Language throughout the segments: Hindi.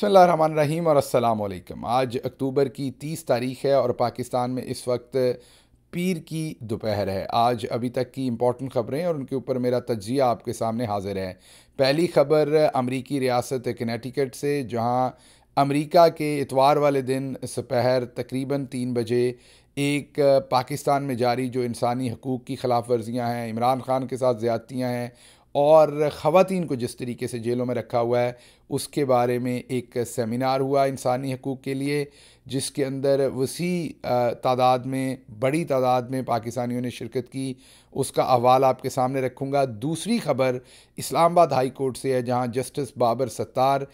बसमान रहीम और असलकम आज अक्टूबर की तीस तारीख है और पाकिस्तान में इस वक्त पीर की दोपहर है आज अभी तक की इम्पॉर्टेंट ख़बरें और उनके ऊपर मेरा तजिया आपके सामने हाजिर है पहली खबर अमरीकी रियासत कनेटिकट से जहाँ अमेरिका के इतवार वाले दिन सपहर तकरीबन तीन बजे एक पाकिस्तान में जारी जो इंसानी हकूक़ की खिलाफ वर्जियाँ हैं इमरान ख़ान के साथ ज़्यादतियाँ हैं और ख़वान को जिस तरीके से जेलों में रखा हुआ है उसके बारे में एक सेमिनार हुआ इंसानी हकूक़ के लिए जिसके अंदर वसी तादाद में बड़ी तादाद में पाकिस्तानियों ने शिरकत की उसका अहवाल आपके सामने रखूँगा दूसरी खबर इस्लामाबाद हाई कोर्ट से है जहाँ जस्टिस बाबर सत्तार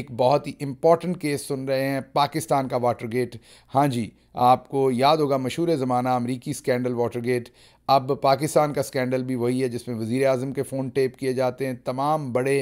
एक बहुत ही इम्पॉर्टेंट केस सुन रहे हैं पाकिस्तान का वाटर गेट हाँ जी आपको याद होगा मशहूर ज़माना अमरीकी स्कैंडल वाटर गेट अब पाकिस्तान का स्कैंडल भी वही है जिसमें वज़ी अजम के फ़ोन टेप किए जाते हैं तमाम बड़े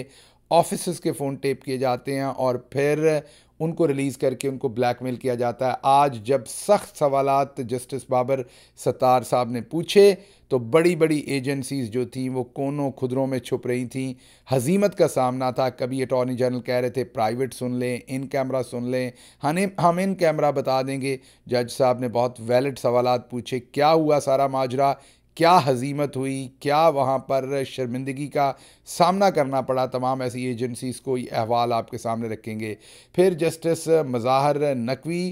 ऑफिस के फ़ोन टेप किए जाते हैं और फिर उनको रिलीज़ करके उनको ब्लैकमेल किया जाता है आज जब सख्त सवाल जस्टिस बाबर सतार साहब ने पूछे तो बड़ी बड़ी एजेंसीज़ जो थी वो कोनों खुदरों में छुप रही थी हजीमत का सामना था कभी अटॉर्नी जनरल कह रहे थे प्राइवेट सुन लें इन कैमरा सुन लें हमें हम इन कैमरा बता देंगे जज साहब ने बहुत वैलिड सवाल पूछे क्या हुआ सारा माजरा क्या हजीमत हुई क्या वहाँ पर शर्मिंदगी का सामना करना पड़ा तमाम ऐसी एजेंसीज़ को ये अहवाल आपके सामने रखेंगे फिर जस्टिस मज़ाहर नकवी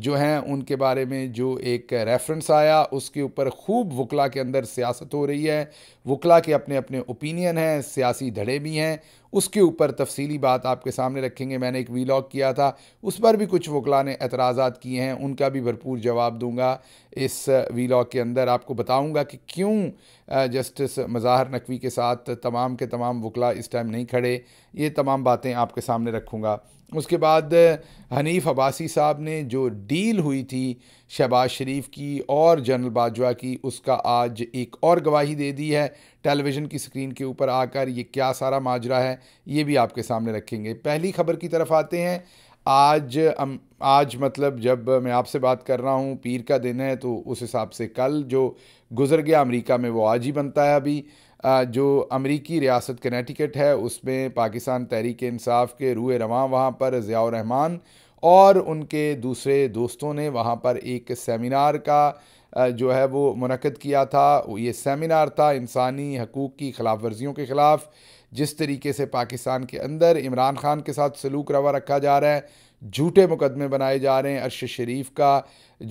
जो हैं उनके बारे में जो एक रेफरेंस आया उसके ऊपर खूब वकला के अंदर सियासत हो रही है वकला के अपने अपने ओपिनियन हैं सियासी धड़े भी हैं उसके ऊपर तफसीली बात आपके सामने रखेंगे मैंने एक वीलॉग किया था उस पर भी कुछ वकला ने एतराज़ा किए हैं उनका भी भरपूर जवाब दूंगा इस वीलॉग के अंदर आपको बताऊंगा कि क्यों जस्टिस मज़ाहर नकवी के साथ तमाम के तमाम वकला इस टाइम नहीं खड़े ये तमाम बातें आपके सामने रखूँगा उसके बाद हनीफ अब्बासी साहब ने जो डील हुई थी शहबाज शरीफ की और जनरल बाजवा की उसका आज एक और गवाही दे दी है टेलीविज़न की स्क्रीन के ऊपर आकर ये क्या सारा माजरा है ये भी आपके सामने रखेंगे पहली खबर की तरफ आते हैं आज आज मतलब जब मैं आपसे बात कर रहा हूँ पीर का दिन है तो उस हिसाब से कल जो गुज़र गया अमेरिका में वो आज ही बनता है अभी जो अमरीकी रियासत कनेटिकट है उसमें पाकिस्तान तहरीक इंसाफ के रूए रवान वहाँ पर ज़ियाउर रहमान और उनके दूसरे दोस्तों ने वहाँ पर एक सेमिनार का जो है वो मनद किया था ये सेमिनार था इंसानी हकूक़ की खिलाफ वर्जियों के ख़िलाफ़ जिस तरीके से पाकिस्तान के अंदर इमरान खान के साथ सलूक रवा रखा जा रहा है झूठे मुकदमे बनाए जा रहे हैं अरश शरीफ का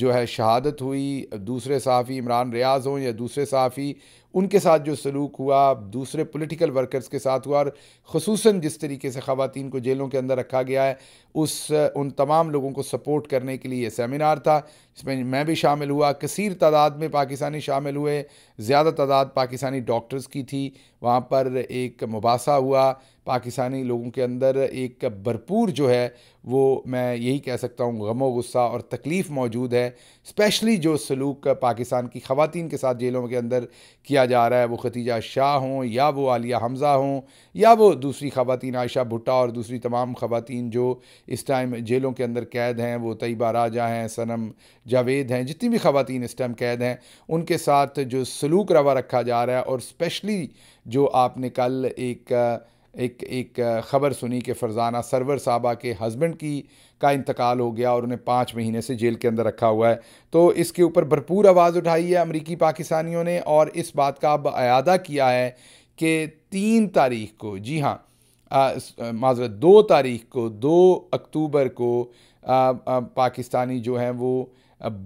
जो है शहादत हुई दूसरे सहाफ़ी इमरान रियाज हों या दूसरे सहाफ़ी उनके साथ जो सलूक हुआ दूसरे पॉलिटिकल वर्कर्स के साथ हुआ और खसूस जिस तरीके से ख़वान को जेलों के अंदर रखा गया है उस उन तमाम लोगों को सपोर्ट करने के लिए यह सेमिनार था इसमें मैं भी शामिल हुआ कसर तादाद में पाकिस्तानी शामिल हुए ज़्यादा तादाद पाकिस्तानी डॉक्टर्स की थी वहाँ पर एक मुबासा हुआ पाकिस्तानी लोगों के अंदर एक भरपूर जो है वो मैं यही कह सकता हूँ गमो गुस्सा और तकलीफ़ मौजूद है स्पेशली जो सलूक पाकिस्तान की ख़वातीन के साथ जेलों के अंदर किया जा रहा है वो खतीजा शाह हों या वो आलिया हमज़ा हों या वो दूसरी ख़वातीन आयशा भुट्टा और दूसरी तमाम ख़वातीन जो इस टाइम जेलों के अंदर कैद हैं वो तयबा राजा हैं सनम जावेद हैं जितनी भी ख़वातीन इस टाइम कैद हैं उनके साथ जो सलूक रवा रखा जा रहा है और स्पेशली जो आपने कल एक एक एक ख़बर सुनी कि फ़रजाना सरवर साहबा के हस्बैंड की का इंतकाल हो गया और उन्हें पाँच महीने से जेल के अंदर रखा हुआ है तो इसके ऊपर भरपूर आवाज़ उठाई है अमरीकी पाकिस्तानियों ने और इस बात का अब अदा किया है कि तीन तारीख को जी हाँ माजरत दो तारीख को दो अक्टूबर को आ, आ, पाकिस्तानी जो हैं वो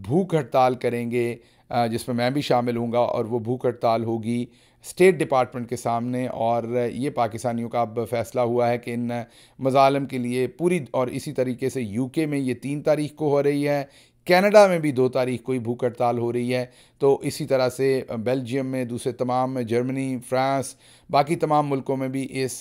भूख हड़ताल करेंगे जिसमें मैं भी शामिल हूँगा और वो भूख हड़ताल होगी स्टेट डिपार्टमेंट के सामने और ये पाकिस्तानियों का अब फैसला हुआ है कि इन मज़ालम के लिए पूरी और इसी तरीके से यूके में ये तीन तारीख को हो रही है कनाडा में भी दो तारीख को ही भूख हड़ताल हो रही है तो इसी तरह से बेल्जियम में दूसरे तमाम जर्मनी फ्रांस बाकी तमाम मुल्कों में भी इस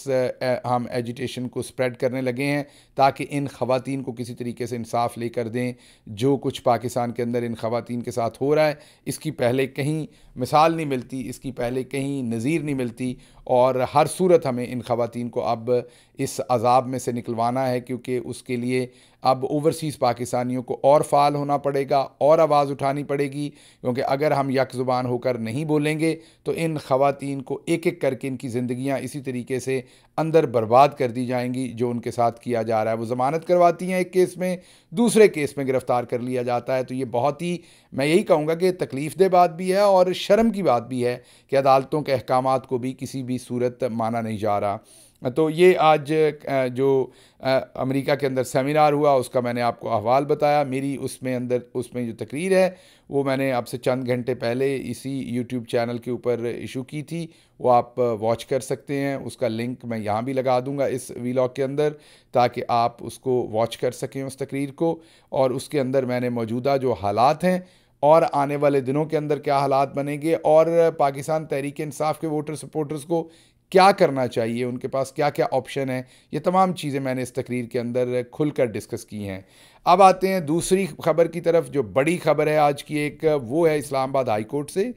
हम एजुटेशन को स्प्रेड करने लगे हैं ताकि इन खातन को किसी तरीके से इंसाफ लेकर दें जो कुछ पाकिस्तान के अंदर इन खातन के साथ हो रहा है इसकी पहले कहीं मिसाल नहीं मिलती इसकी पहले कहीं नज़ीर नहीं मिलती और हर सूरत हमें इन ख़वान को अब इस अजाब में से निकलवाना है क्योंकि उसके लिए अब ओवरसीज़ पाकिस्तानियों को और फ़ाल होना पड़ेगा और आवाज़ उठानी पड़ेगी क्योंकि अगर अगर हम यक ज़ुबान होकर नहीं बोलेंगे तो इन ख़वातीन को एक एक करके इनकी ज़िंदियाँ इसी तरीके से अंदर बर्बाद कर दी जाएंगी जो उनके साथ किया जा रहा है वो ज़मानत करवाती हैं एक केस में दूसरे केस में गिरफ़्तार कर लिया जाता है तो ये बहुत ही मैं यही कहूँगा कि तकलीफ़ दे बात भी है और शर्म की बात भी है कि अदालतों के अहकाम को भी किसी भी सूरत माना नहीं जा रहा तो ये आज जो अमेरिका के अंदर सेमिनार हुआ उसका मैंने आपको अहवाल बताया मेरी उसमें अंदर उसमें जो तकरीर है वो मैंने आपसे चंद घंटे पहले इसी यूट्यूब चैनल के ऊपर इशू की थी वो आप वॉच कर सकते हैं उसका लिंक मैं यहाँ भी लगा दूँगा इस वीलॉग के अंदर ताकि आप उसको वॉच कर सकें उस तकरीर को और उसके अंदर मैंने मौजूदा जो हालात हैं और आने वाले दिनों के अंदर क्या हालात बनेंगे और पाकिस्तान तहरीक इंसाफ के वोटर सपोर्टर्स को क्या करना चाहिए उनके पास क्या क्या ऑप्शन है ये तमाम चीज़ें मैंने इस तकरीर के अंदर खुलकर डिस्कस की हैं अब आते हैं दूसरी खबर की तरफ जो बड़ी खबर है आज की एक वो है इस्लामाबाद हाई कोर्ट से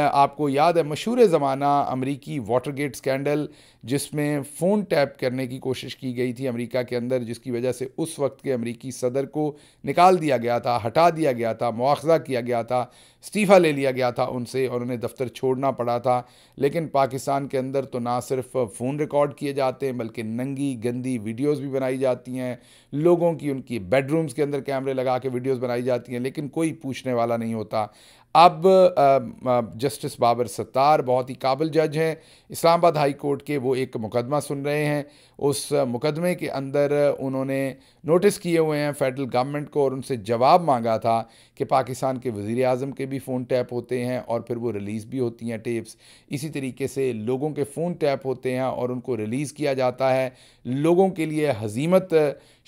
आपको याद है मशहूर ज़माना अमरीकी वाटर गेट स्कैंडल जिसमें फ़ोन टैप करने की कोशिश की गई थी अमेरिका के अंदर जिसकी वजह से उस वक्त के अमेरिकी सदर को निकाल दिया गया था हटा दिया गया था मुआवजा किया गया था इस्तीफ़ा ले लिया गया था उनसे और उन्हें दफ्तर छोड़ना पड़ा था लेकिन पाकिस्तान के अंदर तो ना सिर्फ फ़ोन रिकॉर्ड किए जाते हैं बल्कि नंगी गंदी वीडियोज़ भी बनाई जाती हैं लोगों की उनकी बेडरूम्स के अंदर कैमरे लगा के वीडियोज़ बनाई जाती हैं लेकिन कोई पूछने वाला नहीं होता अब जस्टिस बाबर सत्तार बहुत ही काबिल जज हैं इस्लामाबाद हाई कोर्ट के वो वो एक मुकदमा सुन रहे हैं उस मुकदमे के अंदर उन्होंने नोटिस किए हुए हैं फेडरल गवर्नमेंट को और उनसे जवाब मांगा था कि पाकिस्तान के वज़ी अजम के भी फ़ोन टैप होते हैं और फिर वो रिलीज़ भी होती हैं टेप्स इसी तरीके से लोगों के फ़ोन टैप होते हैं और उनको रिलीज़ किया जाता है लोगों के लिए हजीमत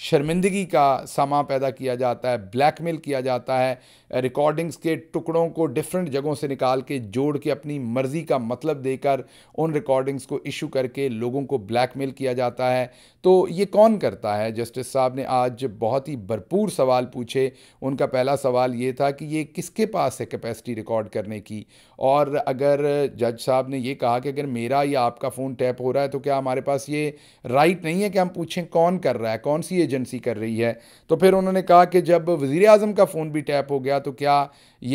शर्मिंदगी का सामा पैदा किया जाता है ब्लैकमेल किया जाता है रिकॉर्डिंग्स के टुकड़ों को डिफरेंट जगहों से निकाल के जोड़ के अपनी मर्ज़ी का मतलब देकर उन रिकॉर्डिंग्स को इशू करके लोगों को ब्लैकमेल किया जाता है तो ये कौन करता है जस्टिस साहब ने आज बहुत ही भरपूर सवाल पूछे उनका पहला सवाल ये था कि ये किसके पास है कैपेसिटी रिकॉर्ड करने की और अगर जज साहब ने यह कहा कि अगर मेरा या आपका फ़ोन टैप हो रहा है तो क्या हमारे पास ये राइट नहीं है कि हम पूछें कौन कर रहा है कौन सी एजेंसी कर रही है तो फिर उन्होंने कहा कि जब वज़ी अजम का फ़ोन भी टैप हो गया तो क्या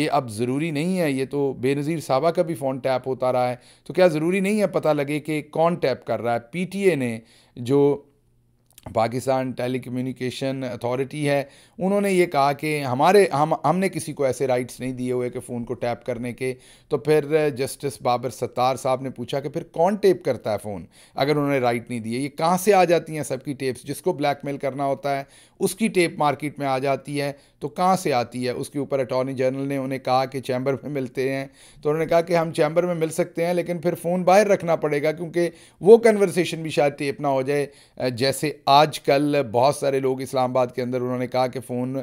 ये अब ज़रूरी नहीं है ये तो बेनज़ीर साहबा का भी फ़ोन टैप होता रहा है तो क्या ज़रूरी नहीं है पता लगे कि कौन टैप कर रहा है पी टी ए ने जो पाकिस्तान टेलीकम्युनिकेशन अथॉरिटी है उन्होंने ये कहा कि हमारे हम हमने किसी को ऐसे राइट्स नहीं दिए हुए कि फ़ोन को टैप करने के तो फिर जस्टिस बाबर सत्तार साहब ने पूछा कि फिर कौन टेप करता है फ़ोन अगर उन्होंने राइट नहीं दिए ये कहाँ से आ जाती हैं सबकी टेप्स जिसको ब्लैकमेल करना होता है उसकी टेप मार्केट में आ जाती है तो कहाँ से आती है उसके ऊपर अटॉर्नी जनरल ने उन्हें कहा कि चैम्बर में मिलते हैं तो उन्होंने कहा कि हम चैम्बर में मिल सकते हैं लेकिन फिर फ़ोन बाहर रखना पड़ेगा क्योंकि वो कन्वर्सेशन भी शायद टेप ना हो जाए जैसे आज कल बहुत सारे लोग इस्लामाबाद के अंदर उन्होंने कहा कि फ़ोन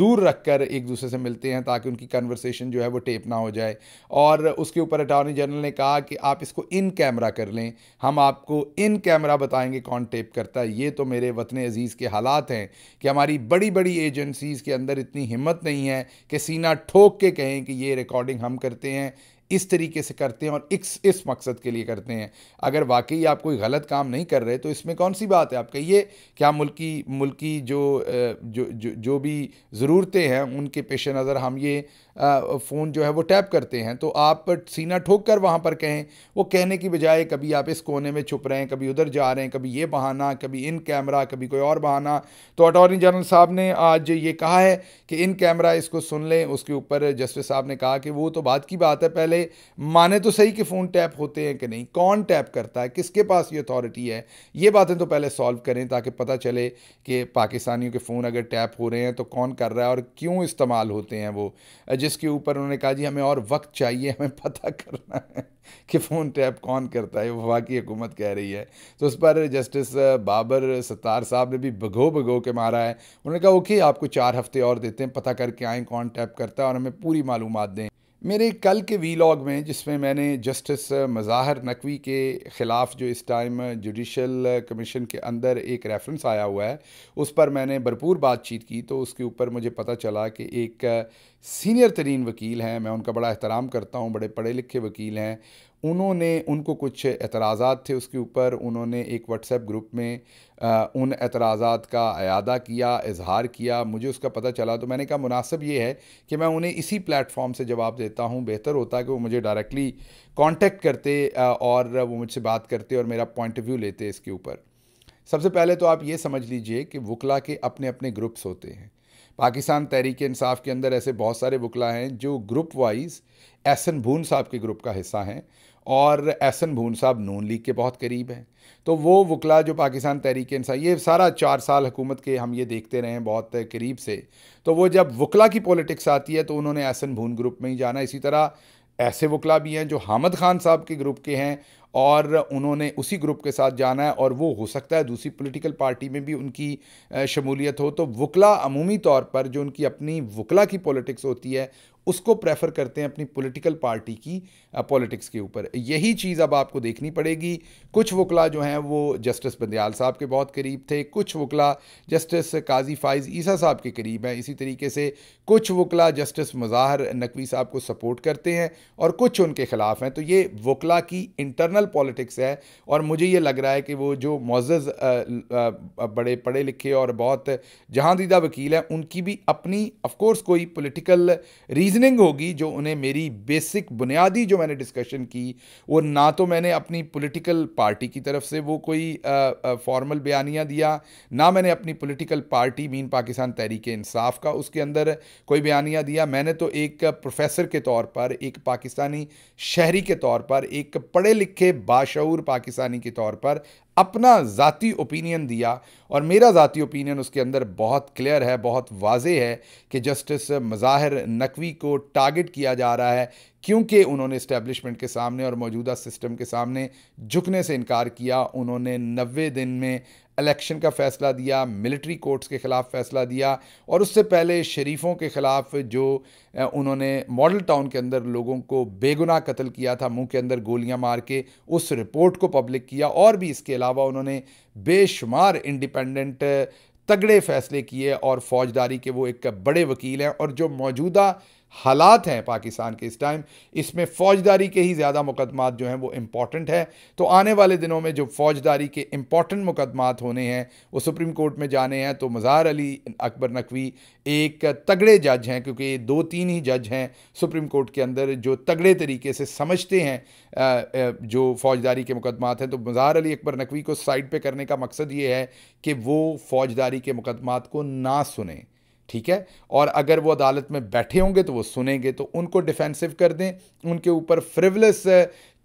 दूर रख कर एक दूसरे से मिलते हैं ताकि उनकी कन्वर्सेशन जो है वो टेप ना हो जाए और उसके ऊपर अटॉर्नी जनरल ने कहा कि आप इसको इन कैमरा कर लें हम आपको इन कैमरा बताएंगे कौन टेप करता है ये तो मेरे वतन अज़ीज़ के हालात हैं कि हमारी बड़ी बड़ी एजेंसीज़ के अंदर इतनी हिम्मत नहीं है कि सीना ठोक के कहें कि ये रिकॉर्डिंग हम करते हैं इस तरीके से करते हैं और इस इस मकसद के लिए करते हैं अगर वाकई आप कोई गलत काम नहीं कर रहे तो इसमें कौन सी बात है आप कहिए क्या मुल्की मुल्की जो जो जो, जो भी ज़रूरतें हैं उनके पेश नज़र हम ये फ़ोन जो है वो टैप करते हैं तो आप सीना ठोक कर वहाँ पर कहें वो कहने की बजाय कभी आप इस कोने में छुप रहे हैं कभी उधर जा रहे हैं कभी ये बहाना कभी इन कैमरा कभी कोई और बहाना तो अटॉर्नी जनरल साहब ने आज ये कहा है कि इन कैमरा इसको सुन लें उसके ऊपर जस्टिस साहब ने कहा कि वो तो बात की बात है पहले माने तो सही कि फ़ोन टैप होते हैं कि नहीं कौन टैप करता है किसके पास ये अथॉरिटी है ये बातें तो पहले सॉल्व करें ताकि पता चले कि पाकिस्तानियों के फ़ोन अगर टैप हो रहे हैं तो कौन कर रहा है और क्यों इस्तेमाल होते हैं वो जिस जिसके ऊपर उन्होंने कहा जी हमें और वक्त चाहिए हमें पता करना है कि फ़ोन टैप कौन करता है वो की हुकूमत कह रही है तो उस पर जस्टिस बाबर सत्तार साहब ने भी भगो भगो के मारा है उन्होंने कहा ओके आपको चार हफ्ते और देते हैं पता करके आएँ कौन टैप करता है और हमें पूरी मालूम दें मेरे कल के वीलॉग में जिसमें मैंने जस्टिस मज़ाहर नकवी के ख़िलाफ़ जो इस टाइम जुडिशल कमीशन के अंदर एक रेफरेंस आया हुआ है उस पर मैंने भरपूर बातचीत की तो उसके ऊपर मुझे पता चला कि एक सीनियर तरीन वकील हैं मैं उनका बड़ा एहतराम करता हूँ बड़े पढ़े लिखे वकील हैं उन्होंने उनको कुछ एतराज़ात थे उसके ऊपर उन्होंने एक व्हाट्सएप ग्रुप में आ, उन एतराज़ात का अदा किया इजहार किया मुझे उसका पता चला तो मैंने कहा मुनासब ये है कि मैं उन्हें इसी प्लेटफॉर्म से जवाब देता हूँ बेहतर होता कि वो मुझे डायरेक्टली कांटेक्ट करते और वो मुझसे बात करते और मेरा पॉइंट ऑफ व्यू लेते इसके ऊपर सबसे पहले तो आप ये समझ लीजिए कि वकला के अपने अपने ग्रुप्स होते हैं पाकिस्तान तहरीक इंसाफ के अंदर ऐसे बहुत सारे वकला हैं जो ग्रुप वाइज एसन भून साहब के ग्रुप का हिस्सा हैं और एहसन भून साहब नून लीग के बहुत करीब हैं तो वो वकला जो पाकिस्तान तहरीक इंसान ये सारा चार साल हुकूमत के हम ये देखते रहे हैं बहुत करीब से तो वो जब वकला की पॉलिटिक्स आती है तो उन्होंने एहसन भून ग्रुप में ही जाना इसी तरह ऐसे वकला भी हैं जो हामद खान साहब के ग्रुप के हैं और उन्होंने उसी ग्रुप के साथ जाना है और वो हो सकता है दूसरी पॉलिटिकल पार्टी में भी उनकी शमूलियत हो तो वकला अमूमी तौर पर जो उनकी अपनी वकला की पॉलिटिक्स होती है उसको प्रेफर करते हैं अपनी पॉलिटिकल पार्टी की पॉलिटिक्स के ऊपर यही चीज़ अब आपको देखनी पड़ेगी कुछ वकला जो हैं वो जस्टिस बंदयाल साहब के बहुत करीब थे कुछ वकला जस्टिस काजी फाइज ईसा साहब के करीब हैं इसी तरीके से कुछ वकला जस्टिस मज़ाहर नकवी साहब को सपोर्ट करते हैं और कुछ उनके ख़िलाफ़ हैं तो ये वकला की इंटरनल पॉलिटिक्स है और मुझे ये लग रहा है कि वो जो मोज़ बड़े पढ़े लिखे और बहुत दीदा वकील हैं उनकी भी अपनी ऑफकोर्स कोई पोलिटिकल रीजनिंग होगी जो उन्हें मेरी बेसिक बुनियादी जो मैंने डिस्कशन की वो ना तो मैंने अपनी पोलिटिकल पार्टी की तरफ से वो कोई फॉर्मल बयानियाँ दिया ना मैंने अपनी political party mean Pakistan Tehreek Insaf का उसके अंदर कोई बयानिया दिया मैंने तो एक प्रोफेसर के तौर पर एक पाकिस्तानी शहरी के तौर पर एक पढ़े लिखे बाशूर पाकिस्तानी के तौर पर अपना ज़ाती ओपिनियन दिया और मेरा ज़ाति ओपिनियन उसके अंदर बहुत क्लियर है बहुत वाज है कि जस्टिस मज़ाहिर नकवी को टारगेट किया जा रहा है क्योंकि उन्होंने इस्टेब्लिशमेंट के सामने और मौजूदा सिस्टम के सामने झुकने से इनकार किया उन्होंने नबे दिन में इलेक्शन का फ़ैसला दिया मिलिट्री कोर्ट्स के ख़िलाफ़ फ़ैसला दिया और उससे पहले शरीफों के ख़िलाफ़ जो उन्होंने मॉडल टाउन के अंदर लोगों को बेगुनाह कत्ल किया था मुंह के अंदर गोलियां मार के उस रिपोर्ट को पब्लिक किया और भी इसके अलावा उन्होंने बेशुमार इंडिपेंडेंट तगड़े फ़ैसले किए और फ़ौजदारी के वो एक बड़े वकील हैं और जो मौजूदा हालात हैं पाकिस्तान के इस टाइम इसमें फ़ौजदारी के ही ज़्यादा मुकदमात जो हैं वो इम्पॉर्टेंट है तो आने वाले दिनों में जो फ़ौजदारी के इम्पॉर्टेंट मुकदमात होने हैं वो सुप्रीम कोर्ट में जाने हैं तो मज़ार अली अकबर नकवी एक तगड़े जज हैं क्योंकि दो तीन ही जज हैं सुप्रीम कोर्ट के अंदर जो तगड़े तरीके से समझते हैं जो फ़ौजदारी के मुकदमात हैं तो मज़ार अली अकबर नकवी को साइड पर करने का मकसद ये है कि वो फ़ौजदारी के मुकदमात को ना सुने ठीक है और अगर वो अदालत में बैठे होंगे तो वो सुनेंगे तो उनको डिफेंसिव कर दें उनके ऊपर फ्रिवलेस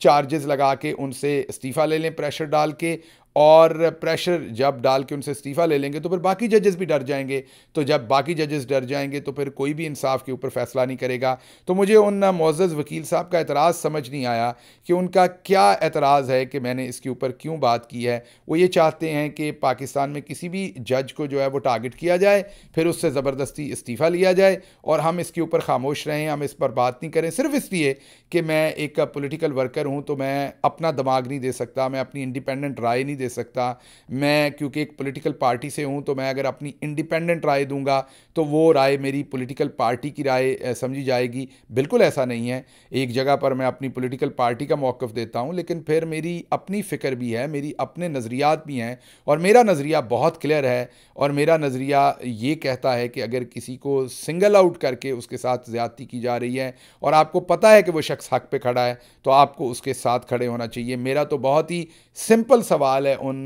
चार्जेस uh, लगा के उनसे इस्तीफ़ा ले लें प्रेशर डाल के और प्रेशर जब डाल के उनसे इस्तीफ़ा ले लेंगे तो फिर बाकी जजेस भी डर जाएंगे तो जब बाकी जजेस डर जाएंगे तो फिर कोई भी इंसाफ के ऊपर फैसला नहीं करेगा तो मुझे उन मोज़ वकील साहब का एतराज़ समझ नहीं आया कि उनका क्या एतराज़ है कि मैंने इसके ऊपर क्यों बात की है वो ये चाहते हैं कि पाकिस्तान में किसी भी जज को जो है वो टारगेट किया जाए फिर उससे ज़बरदस्ती इस्तीफ़ा लिया जाए और हम इसके ऊपर खामोश रहें हम इस पर बात नहीं करें सिर्फ इसलिए कि मैं एक पोलिटिकल वर्कर हूँ तो मैं अपना दिमाग नहीं दे सकता मैं अपनी इंडिपेंडेंट राय नहीं दे दे सकता मैं क्योंकि एक पॉलिटिकल पार्टी से हूँ तो मैं अगर अपनी इंडिपेंडेंट राय दूंगा तो वो राय मेरी पॉलिटिकल पार्टी की राय समझी जाएगी बिल्कुल ऐसा नहीं है एक जगह पर मैं अपनी पॉलिटिकल पार्टी का मौक़ देता हूँ लेकिन फिर मेरी अपनी फ़िक्र भी है मेरी अपने नज़रियात भी हैं और मेरा नज़रिया बहुत क्लियर है और मेरा नज़रिया ये कहता है कि अगर किसी को सिंगल आउट करके उसके साथ ज़्यादती की जा रही है और आपको पता है कि वो शख्स हक पे खड़ा है तो आपको उसके साथ खड़े होना चाहिए मेरा तो बहुत ही सिंपल सवाल है उन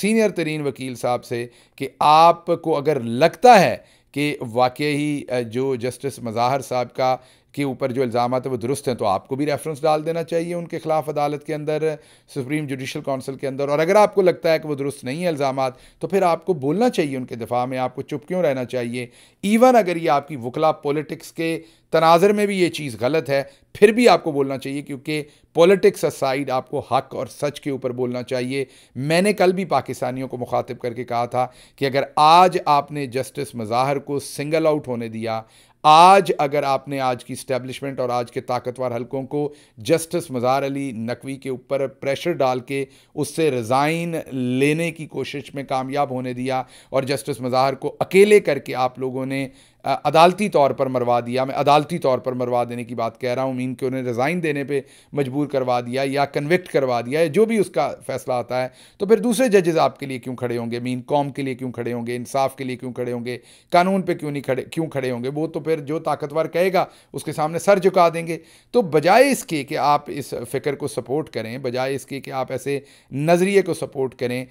सीनियर तरीन वकील साहब से कि आपको अगर लगता है कि वाकई जो जस्टिस मज़ाहर साहब का के ऊपर जो इल्ज़ाम है वो दुरुस्त हैं तो आपको भी रेफरेंस डाल देना चाहिए उनके खिलाफ अदालत के अंदर सुप्रीम जुडिशल काउंसिल के अंदर और अगर आपको लगता है कि वो दुरुस्त नहीं है इल्ज़ाम तो फिर आपको बोलना चाहिए उनके दफा में आपको चुप क्यों रहना चाहिए इवन अगर ये आपकी वकला पॉलिटिक्स के तनाजर में भी ये चीज़ गलत है फिर भी आपको बोलना चाहिए क्योंकि पॉलिटिक्स साइड आपको हक और सच के ऊपर बोलना चाहिए मैंने कल भी पाकिस्तानियों को मुखातिब करके कहा था कि अगर आज आपने जस्टिस मज़ाहर को सिंगल आउट होने दिया आज अगर आपने आज की स्टैब्लिशमेंट और आज के ताकतवर हलकों को जस्टिस मज़ार अली नकवी के ऊपर प्रेशर डाल के उससे रिज़ाइन लेने की कोशिश में कामयाब होने दिया और जस्टिस मज़ार को अकेले करके आप लोगों ने अदालती तौर पर मरवा दिया मैं अदालती तौर पर मरवा देने की बात कह रहा हूँ मीन कि उन्हें रिज़ाइन देने पे मजबूर करवा दिया या कन्विक्ट करवा दिया या जो भी उसका फैसला आता है तो फिर दूसरे जजेज़ आपके लिए क्यों खड़े होंगे मीन कौम के लिए क्यों खड़े होंगे इंसाफ के लिए क्यों खड़े होंगे कानून पर क्यों नहीं खड़े क्यों खड़े होंगे वो तो फिर जो ताकतवर कहेगा उसके सामने सर झुका देंगे तो बजाय इसके कि आप इस फ़िक्र को सपोर्ट करें बजाय इसके कि आप ऐसे नज़रिए को सपोर्ट करें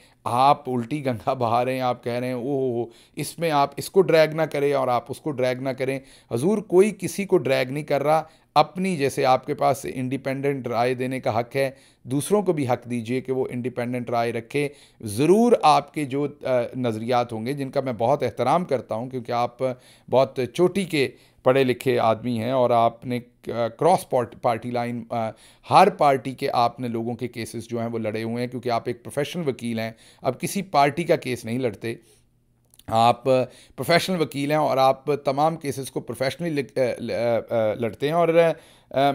आप उल्टी गंगा बहा रहे हैं आप कह रहे हैं ओह इसमें आप इसको ड्रैग ना करें और आप उस उसको ड्रैग ना करें हजूर कोई किसी को ड्रैग नहीं कर रहा अपनी जैसे आपके पास इंडिपेंडेंट राय देने का हक है दूसरों को भी हक दीजिए कि वो इंडिपेंडेंट राय रखें ज़रूर आपके जो नज़रियात होंगे जिनका मैं बहुत एहतराम करता हूँ क्योंकि आप बहुत चोटी के पढ़े लिखे आदमी हैं और आपने क्रॉस पार्टी लाइन हर पार्टी के आपने लोगों के केसेस जो हैं वो लड़े हुए हैं क्योंकि आप एक प्रोफेशनल वकील हैं अब किसी पार्टी का केस नहीं लड़ते आप प्रोफेशनल वकील हैं और आप तमाम केसेस को प्रोफेशनली लड़ते हैं और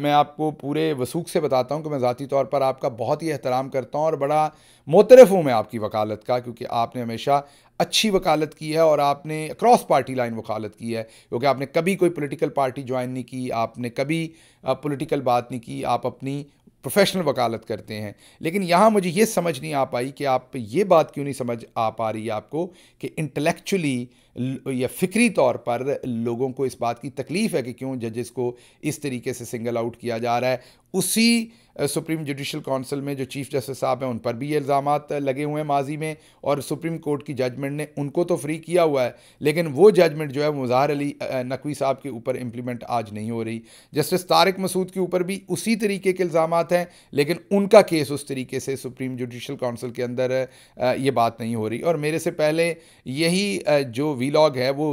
मैं आपको पूरे वसूख से बताता हूं कि मैं ज़ाती तौर पर आपका बहुत ही एहतराम करता हूं और बड़ा मोतरफ हूं मैं आपकी वकालत का क्योंकि आपने हमेशा अच्छी वकालत की है और आपने अक्रॉस पार्टी लाइन वकालत की है क्योंकि आपने कभी कोई पॉलिटिकल पार्टी ज्वाइन नहीं की आपने कभी पॉलिटिकल बात नहीं की आप अपनी प्रोफेशनल वकालत करते हैं लेकिन यहाँ मुझे ये समझ नहीं आ पाई कि आप ये बात क्यों नहीं समझ आ पा रही आपको कि इंटेलेक्चुअली या फ़िक्री तौर पर लोगों को इस बात की तकलीफ़ है कि क्यों जजेस को इस तरीके से सिंगल आउट किया जा रहा है उसी सुप्रीम जुडिशल काउंसिल में जो चीफ जस्टिस साहब हैं उन पर भी ये इल्ज़ाम लगे हुए हैं माजी में और सुप्रीम कोर्ट की जजमेंट ने उनको तो फ्री किया हुआ है लेकिन वो जजमेंट जो है मुजाहर अली नकवी साहब के ऊपर इम्प्लीमेंट आज नहीं हो रही जस्टिस तारक मसूद के ऊपर भी उसी तरीके के इल्ज़ाम हैं लेकिन उनका केस उस तरीके से सुप्रीम जुडिशल काउंसिल के अंदर ये बात नहीं हो रही और मेरे से पहले यही जो वीलॉग है वो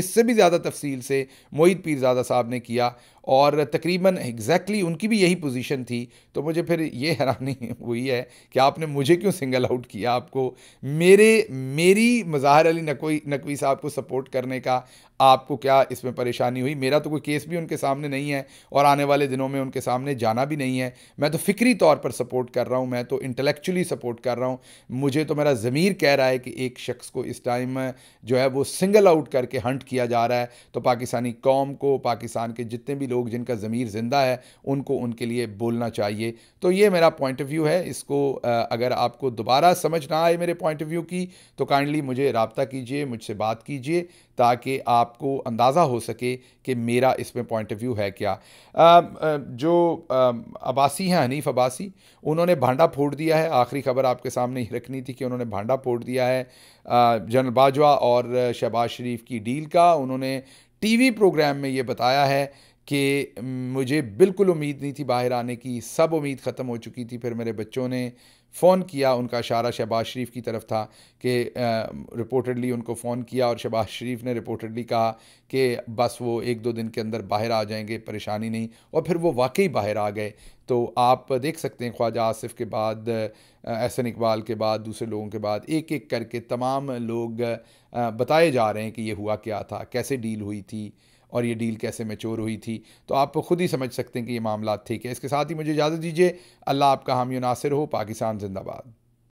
इससे भी ज़्यादा तफसील से मोहित पीरजादा साहब ने किया और तकरीबन एग्जैक्टली उनकी भी यही पोजीशन थी तो मुझे फिर ये हैरानी हुई है कि आपने मुझे क्यों सिंगल आउट किया आपको मेरे मेरी मज़ाहर अली नकवी नकवी साहब को सपोर्ट करने का आपको क्या इसमें परेशानी हुई मेरा तो कोई केस भी उनके सामने नहीं है और आने वाले दिनों में उनके सामने जाना भी नहीं है मैं तो फ़िक्री तौर पर सपोर्ट कर रहा हूँ मैं तो इंटेलेक्चुअली सपोर्ट कर रहा हूँ मुझे तो मेरा ज़मीर कह रहा है कि एक शख्स को इस टाइम जो है वो सिंगल आउट करके हंट किया जा रहा है तो पाकिस्तानी कौम को पाकिस्तान के जितने भी लोग लोग जिनका ज़मीर ज़िंदा है उनको उनके लिए बोलना चाहिए तो ये मेरा पॉइंट ऑफ व्यू है इसको अगर आपको दोबारा समझ ना आए मेरे पॉइंट ऑफ व्यू की तो काइंडली मुझे रबता कीजिए मुझसे बात कीजिए ताकि आपको अंदाज़ा हो सके कि मेरा इसमें पॉइंट ऑफ व्यू है क्या जो अबासी हैं हनीफ अबासी उन्होंने भांडा फोड़ दिया है आखिरी खबर आपके सामने ही रखनी थी कि उन्होंने भांडा फोड़ दिया है जनरल बाजवा और शहबाज शरीफ की डील का उन्होंने टीवी प्रोग्राम में ये बताया है कि मुझे बिल्कुल उम्मीद नहीं थी बाहर आने की सब उम्मीद ख़त्म हो चुकी थी फिर मेरे बच्चों ने फ़ोन किया उनका इशारा शहबाज शरीफ की तरफ था कि रिपोर्टेडली उनको फ़ोन किया और शहबाज शरीफ ने रिपोर्टेडली कहा कि बस वो एक दो दिन के अंदर बाहर आ जाएंगे परेशानी नहीं और फिर वो वाकई बाहर आ गए तो आप देख सकते हैं ख्वाजा आसिफ के बाद एहसन इकबाल के बाद दूसरे लोगों के बाद एक एक करके तमाम लोग बताए जा रहे हैं कि ये हुआ क्या था कैसे डील हुई थी और ये डील कैसे मेच्योर हुई थी तो आप खुद ही समझ सकते हैं कि ये मामला ठीक है इसके साथ ही मुझे इजाज़त दीजिए अल्लाह आपका हामी नासिर हो पाकिस्तान जिंदाबाद